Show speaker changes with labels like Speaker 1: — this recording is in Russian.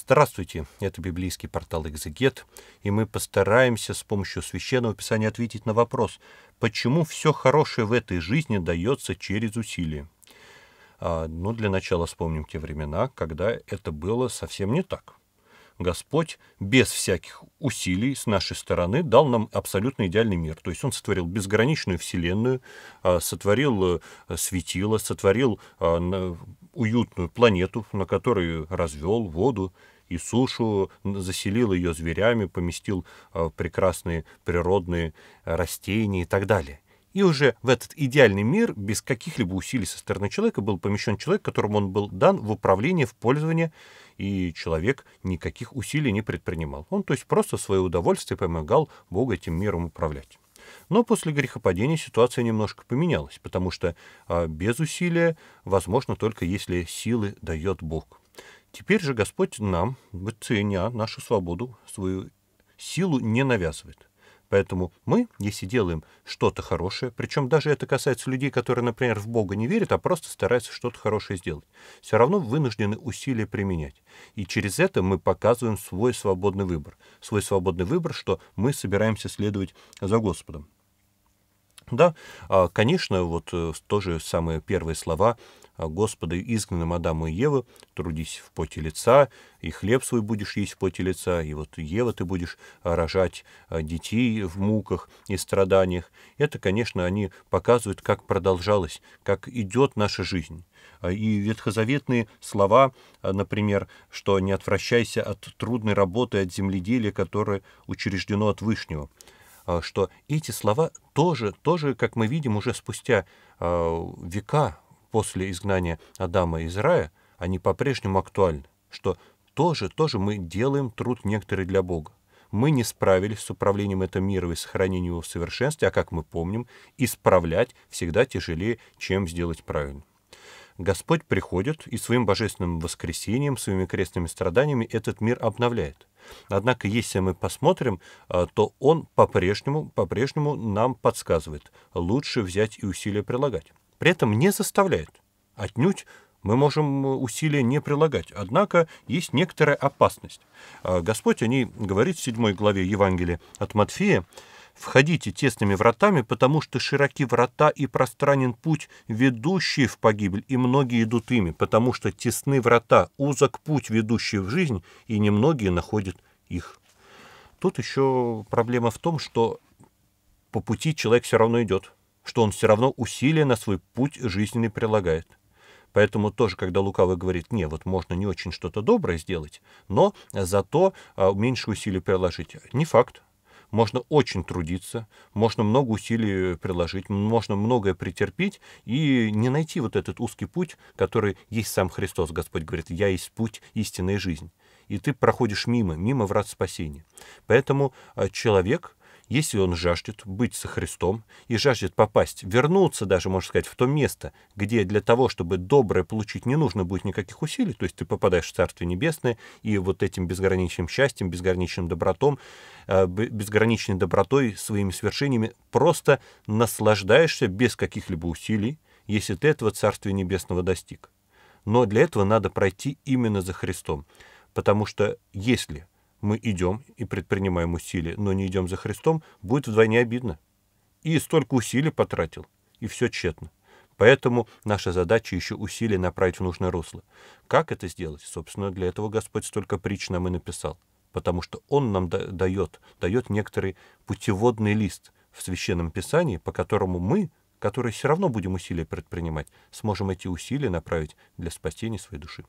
Speaker 1: Здравствуйте, это библейский портал «Экзегет», и мы постараемся с помощью Священного Писания ответить на вопрос, почему все хорошее в этой жизни дается через усилие. А, ну, для начала вспомним те времена, когда это было совсем не так. Господь без всяких усилий с нашей стороны дал нам абсолютно идеальный мир. То есть он сотворил безграничную вселенную, а, сотворил э, светило, сотворил а, уютную планету, на которой развел воду и сушу, заселил ее зверями, поместил а, прекрасные природные растения и так далее. И уже в этот идеальный мир без каких-либо усилий со стороны человека был помещен человек, которому он был дан в управление, в пользование, и человек никаких усилий не предпринимал. Он, то есть, просто в свое удовольствие помогал Богу этим миром управлять. Но после грехопадения ситуация немножко поменялась, потому что а, без усилия возможно только если силы дает Бог. Теперь же Господь нам, ценя а, нашу свободу, свою силу не навязывает. Поэтому мы, если делаем что-то хорошее, причем даже это касается людей, которые, например, в Бога не верят, а просто стараются что-то хорошее сделать, все равно вынуждены усилия применять. И через это мы показываем свой свободный выбор. Свой свободный выбор, что мы собираемся следовать за Господом. Да, а, конечно, вот э, тоже самые первые слова а, Господа изгнанным Адаму и Евы, трудись в поте лица, и хлеб свой будешь есть в поте лица, и вот Ева ты будешь а, рожать детей в муках и страданиях. Это, конечно, они показывают, как продолжалась, как идет наша жизнь. И ветхозаветные слова, например, что «не отвращайся от трудной работы, от земледелия, которое учреждено от Вышнего». А, что эти слова тоже, тоже, как мы видим, уже спустя а, века после изгнания Адама из рая, они по-прежнему актуальны, что тоже, тоже мы делаем труд некоторый для Бога. Мы не справились с управлением этого мира и сохранением его в совершенстве, а, как мы помним, исправлять всегда тяжелее, чем сделать правильно. Господь приходит и своим божественным воскресением, своими крестными страданиями этот мир обновляет. Однако, если мы посмотрим, а, то он по-прежнему по -прежнему нам подсказывает, лучше взять и усилия прилагать. При этом не заставляет. Отнюдь мы можем э, усилия не прилагать. Однако есть некоторая опасность. А, Господь они ней говорит в 7 главе Евангелия от Матфея, Входите тесными вратами, потому что широки врата и пространен путь, ведущий в погибель, и многие идут ими, потому что тесны врата, узок путь, ведущий в жизнь, и немногие находят их. Тут еще проблема в том, что по пути человек все равно идет, что он все равно усилия на свой путь жизненный прилагает. Поэтому тоже, когда лукавый говорит, не, вот можно не очень что-то доброе сделать, но зато а, меньше усилий приложить. Не факт, можно очень трудиться, можно много усилий э, приложить, можно многое претерпеть и не найти вот этот узкий путь, который есть сам Христос. Господь говорит, я есть путь, истинная жизнь. И ты проходишь мимо, мимо врат спасения. Поэтому э, человек, если он жаждет быть со Христом и жаждет попасть, вернуться даже, можно сказать, в то место, где для того, чтобы доброе получить, не нужно будет никаких усилий, то есть ты попадаешь в Царство Небесное, и вот этим безграничным счастьем, безграничным добротом, э, безграничной добротой, своими свершениями просто наслаждаешься без каких-либо усилий, если ты этого Царствия Небесного достиг. Но для этого надо пройти именно за Христом, потому что если мы идем и предпринимаем усилия, но не идем за Христом, будет вдвойне обидно. И столько усилий потратил, и все тщетно. Поэтому наша задача еще усилия направить в нужное русло. Как это сделать? Собственно, для этого Господь столько притч нам и написал. Потому что Он нам дает, дает некоторый путеводный лист в Священном Писании, по которому мы, которые все равно будем усилия предпринимать, сможем эти усилия направить для спасения своей души.